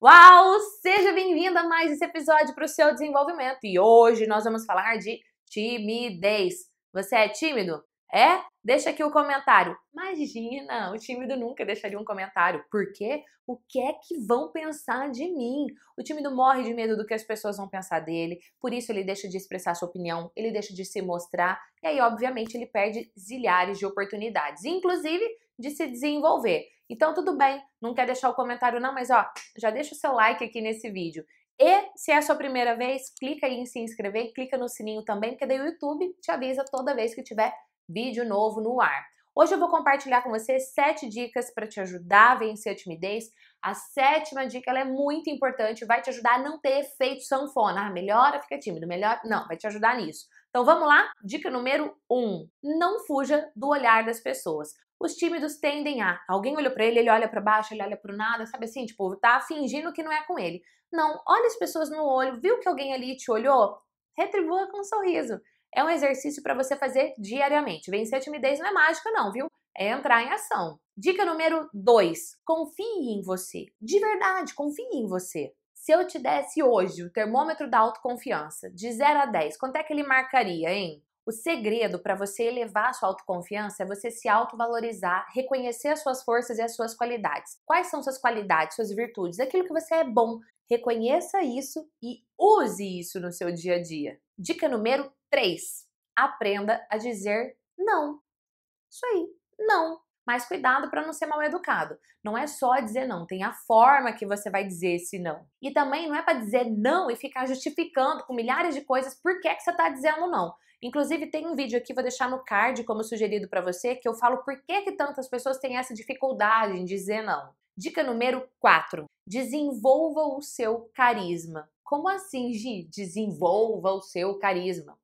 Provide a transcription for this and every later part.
Uau! Seja bem-vinda a mais esse episódio para o seu desenvolvimento. E hoje nós vamos falar de timidez. Você é tímido? É? Deixa aqui o um comentário. Imagina, o tímido nunca deixaria um comentário. Por quê? O que é que vão pensar de mim? O tímido morre de medo do que as pessoas vão pensar dele, por isso ele deixa de expressar sua opinião, ele deixa de se mostrar, e aí, obviamente, ele perde zilhares de oportunidades, inclusive de se desenvolver. Então, tudo bem, não quer deixar o comentário não, mas ó, já deixa o seu like aqui nesse vídeo. E se é a sua primeira vez, clica aí em se inscrever, clica no sininho também, porque daí o YouTube te avisa toda vez que tiver vídeo novo no ar. Hoje eu vou compartilhar com você sete dicas para te ajudar a vencer a timidez. A sétima dica é muito importante, vai te ajudar a não ter efeito sanfona. Ah, melhora, fica tímido, melhor. Não, vai te ajudar nisso. Então vamos lá? Dica número um: não fuja do olhar das pessoas. Os tímidos tendem a. Alguém olhou para ele, ele olha para baixo, ele olha para nada, sabe assim? Tipo, tá fingindo que não é com ele. Não, olha as pessoas no olho, viu que alguém ali te olhou? Retribua com um sorriso é um exercício para você fazer diariamente. Vencer a timidez não é mágica, não, viu? É entrar em ação. Dica número 2: confie em você. De verdade, confie em você. Se eu te desse hoje o termômetro da autoconfiança, de 0 a 10, quanto é que ele marcaria, hein? O segredo para você elevar a sua autoconfiança é você se autovalorizar, reconhecer as suas forças e as suas qualidades. Quais são suas qualidades, suas virtudes, aquilo que você é bom. Reconheça isso e use isso no seu dia a dia. Dica número Três, aprenda a dizer não. Isso aí, não. Mas cuidado para não ser mal educado. Não é só dizer não, tem a forma que você vai dizer esse não. E também não é para dizer não e ficar justificando com milhares de coisas por que, que você está dizendo não. Inclusive, tem um vídeo aqui, vou deixar no card como sugerido para você, que eu falo por que, que tantas pessoas têm essa dificuldade em dizer não. Dica número 4: desenvolva o seu carisma. Como assim, Gi? Desenvolva o seu carisma.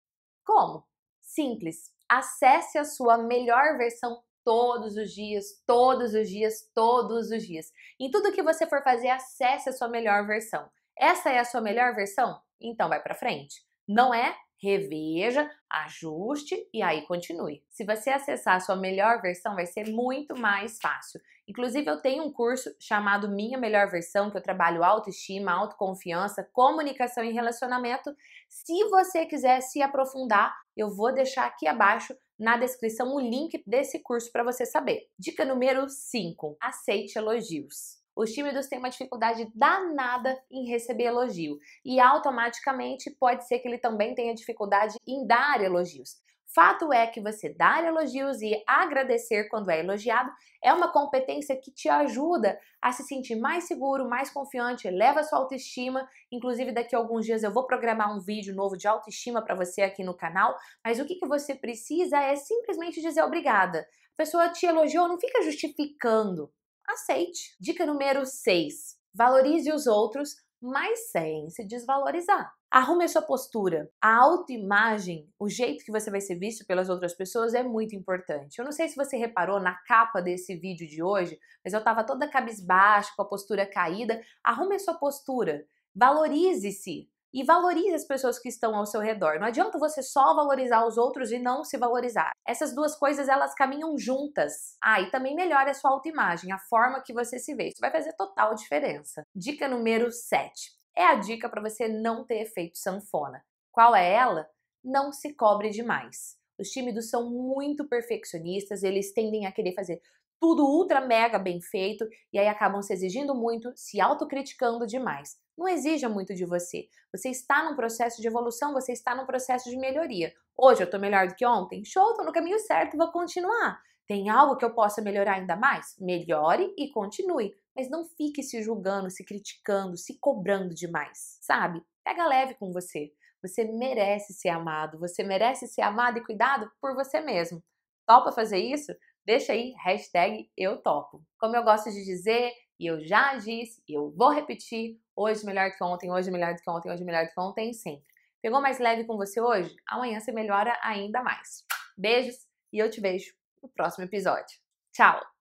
Como? Simples. Acesse a sua melhor versão todos os dias, todos os dias, todos os dias. Em tudo que você for fazer, acesse a sua melhor versão. Essa é a sua melhor versão? Então vai para frente. Não é? reveja, ajuste e aí continue. Se você acessar a sua melhor versão, vai ser muito mais fácil. Inclusive, eu tenho um curso chamado Minha Melhor Versão, que eu trabalho autoestima, autoconfiança, comunicação e relacionamento. Se você quiser se aprofundar, eu vou deixar aqui abaixo na descrição o link desse curso para você saber. Dica número 5: aceite elogios. Os tímidos têm uma dificuldade danada em receber elogio e automaticamente pode ser que ele também tenha dificuldade em dar elogios. Fato é que você dar elogios e agradecer quando é elogiado é uma competência que te ajuda a se sentir mais seguro, mais confiante, eleva sua autoestima. Inclusive, daqui a alguns dias eu vou programar um vídeo novo de autoestima para você aqui no canal. Mas o que, que você precisa é simplesmente dizer obrigada. A pessoa te elogiou, não fica justificando aceite. Dica número 6. Valorize os outros, mas sem se desvalorizar. Arrume a sua postura. A autoimagem, o jeito que você vai ser visto pelas outras pessoas é muito importante. Eu não sei se você reparou na capa desse vídeo de hoje, mas eu estava toda cabisbaixa, com a postura caída. Arrume a sua postura. Valorize-se e valorize as pessoas que estão ao seu redor. Não adianta você só valorizar os outros e não se valorizar. Essas duas coisas elas caminham juntas. Ah, e também melhora a sua autoimagem, a forma que você se vê. Isso vai fazer total diferença. Dica número 7. É a dica para você não ter efeito sanfona. Qual é ela? Não se cobre demais. Os tímidos são muito perfeccionistas, eles tendem a querer fazer tudo ultra mega bem feito e aí acabam se exigindo muito, se autocriticando demais. Não exija muito de você. Você está num processo de evolução, você está num processo de melhoria. Hoje eu estou melhor do que ontem? Show, estou no caminho certo, vou continuar. Tem algo que eu possa melhorar ainda mais? Melhore e continue. Mas não fique se julgando, se criticando, se cobrando demais, sabe? Pega leve com você. Você merece ser amado, você merece ser amado e cuidado por você mesmo. Topa fazer isso? Deixa aí, hashtag eu topo. Como eu gosto de dizer, e eu já disse, e eu vou repetir, hoje melhor que ontem, hoje melhor do que ontem, hoje melhor do que ontem, sempre. Pegou mais leve com você hoje? Amanhã você melhora ainda mais. Beijos e eu te vejo no próximo episódio. Tchau!